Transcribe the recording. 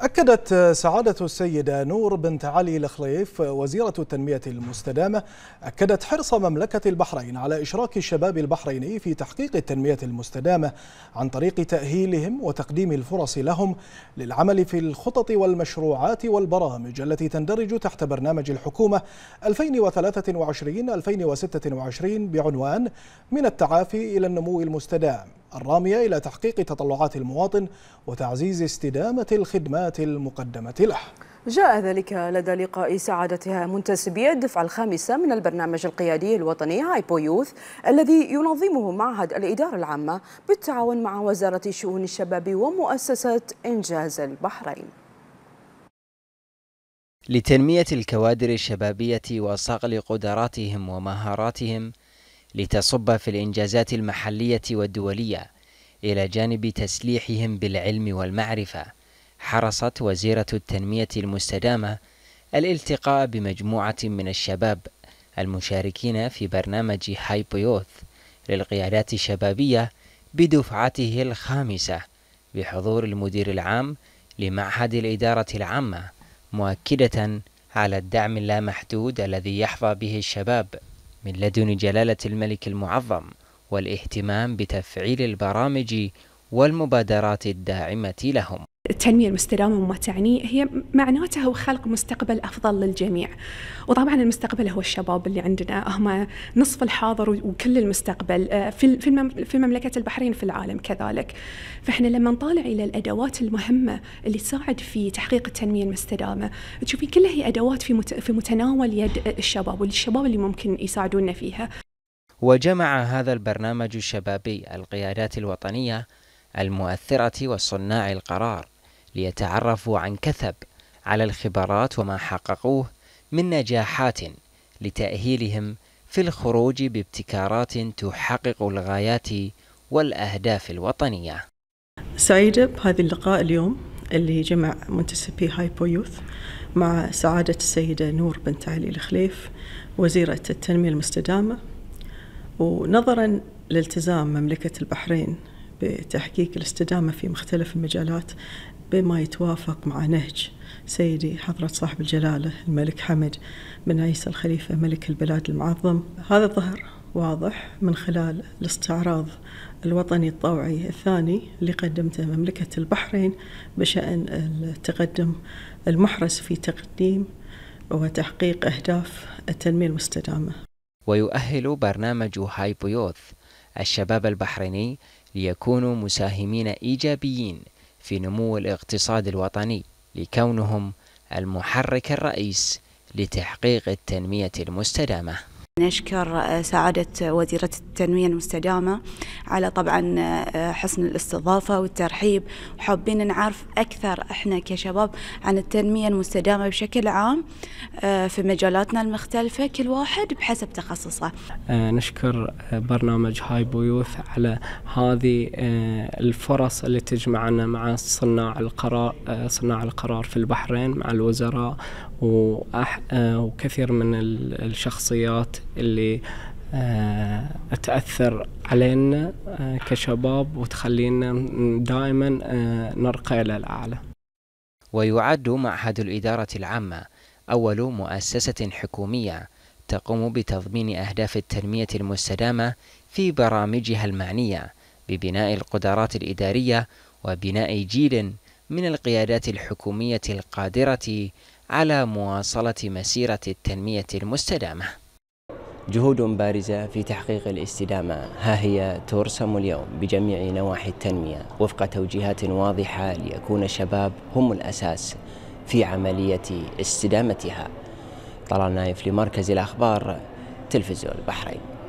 أكدت سعادة السيدة نور بنت علي الخليف وزيرة التنمية المستدامة أكدت حرص مملكة البحرين على إشراك الشباب البحريني في تحقيق التنمية المستدامة عن طريق تأهيلهم وتقديم الفرص لهم للعمل في الخطط والمشروعات والبرامج التي تندرج تحت برنامج الحكومة 2023-2026 بعنوان من التعافي إلى النمو المستدام الرامية إلى تحقيق تطلعات المواطن وتعزيز استدامة الخدمات المقدمة له جاء ذلك لدى لقاء سعادتها منتسبي الدفعة الخامسة من البرنامج القيادي الوطني هايبو يوث الذي ينظمه معهد الإدارة العامة بالتعاون مع وزارة شؤون الشباب ومؤسسة إنجاز البحرين لتنمية الكوادر الشبابية وصقل قدراتهم ومهاراتهم لتصب في الإنجازات المحلية والدولية إلى جانب تسليحهم بالعلم والمعرفة حرصت وزيرة التنمية المستدامة الالتقاء بمجموعة من الشباب المشاركين في برنامج هايب للقيادات الشبابية بدفعته الخامسة بحضور المدير العام لمعهد الإدارة العامة مؤكدة على الدعم اللامحدود الذي يحظى به الشباب من لدن جلالة الملك المعظم والاهتمام بتفعيل البرامج والمبادرات الداعمة لهم التنمية المستدامة وما تعنيه هي معناتها هو خلق مستقبل أفضل للجميع وطبعا المستقبل هو الشباب اللي عندنا هم نصف الحاضر وكل المستقبل آه، في في مملكة البحرين في العالم كذلك فإحنا لما نطالع إلى الأدوات المهمة اللي تساعد في تحقيق التنمية المستدامة تشوفي كلها هي أدوات في في متناول يد الشباب والشباب اللي ممكن يساعدونا فيها وجمع هذا البرنامج الشبابي القيادات الوطنيه المؤثره وصناع القرار ليتعرفوا عن كثب على الخبرات وما حققوه من نجاحات لتأهيلهم في الخروج بابتكارات تحقق الغايات والأهداف الوطنية سعيدة بهذا اللقاء اليوم اللي جمع منتسبي هايبو يوث مع سعادة السيدة نور بنت علي الخليف وزيرة التنمية المستدامة ونظرا لالتزام مملكة البحرين بتحقيق الاستدامة في مختلف المجالات بما يتوافق مع نهج سيدي حضرة صاحب الجلالة الملك حمد بن عيسى الخليفة ملك البلاد المعظم هذا ظهر واضح من خلال الاستعراض الوطني الطوعي الثاني اللي قدمته مملكة البحرين بشأن التقدم المحرز في تقديم وتحقيق أهداف التنمية المستدامة ويؤهل برنامج هاي بيوث الشباب البحريني ليكونوا مساهمين إيجابيين في نمو الاقتصاد الوطني لكونهم المحرك الرئيس لتحقيق التنمية المستدامة نشكر آه، سعادة وزيرة التنمية المستدامة على طبعا آه، حسن الاستضافة والترحيب وحابين نعرف أكثر إحنا كشباب عن التنمية المستدامة بشكل عام آه، في مجالاتنا المختلفة كل واحد بحسب تخصصه نشكر برنامج هاي بيوث على هذه الفرص اللي تجمعنا مع صناع القرار صناع القرار في البحرين مع الوزراء وكثير من الشخصيات اللي آه، تأثر علينا آه، كشباب وتخلينا دائما آه، نرقى إلى الأعلى ويعد معهد الإدارة العامة أول مؤسسة حكومية تقوم بتضمين أهداف التنمية المستدامة في برامجها المعنية ببناء القدرات الإدارية وبناء جيل من القيادات الحكومية القادرة على مواصلة مسيرة التنمية المستدامة جهود بارزة في تحقيق الاستدامة ها هي ترسم اليوم بجميع نواحي التنمية وفق توجيهات واضحة ليكون الشباب هم الأساس في عملية استدامتها طلال نايف لمركز الأخبار تلفزيون البحرين